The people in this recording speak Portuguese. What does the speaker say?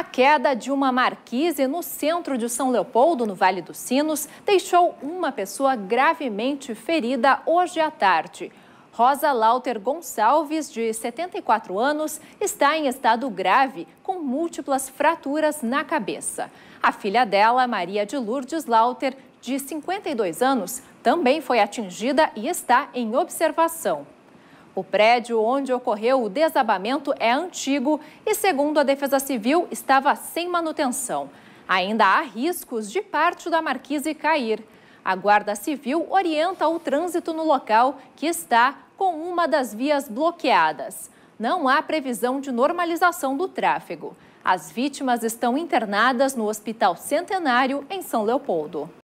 A queda de uma marquise no centro de São Leopoldo, no Vale dos Sinos, deixou uma pessoa gravemente ferida hoje à tarde. Rosa Lauter Gonçalves, de 74 anos, está em estado grave, com múltiplas fraturas na cabeça. A filha dela, Maria de Lourdes Lauter, de 52 anos, também foi atingida e está em observação. O prédio onde ocorreu o desabamento é antigo e, segundo a Defesa Civil, estava sem manutenção. Ainda há riscos de parte da marquise cair. A Guarda Civil orienta o trânsito no local, que está com uma das vias bloqueadas. Não há previsão de normalização do tráfego. As vítimas estão internadas no Hospital Centenário, em São Leopoldo.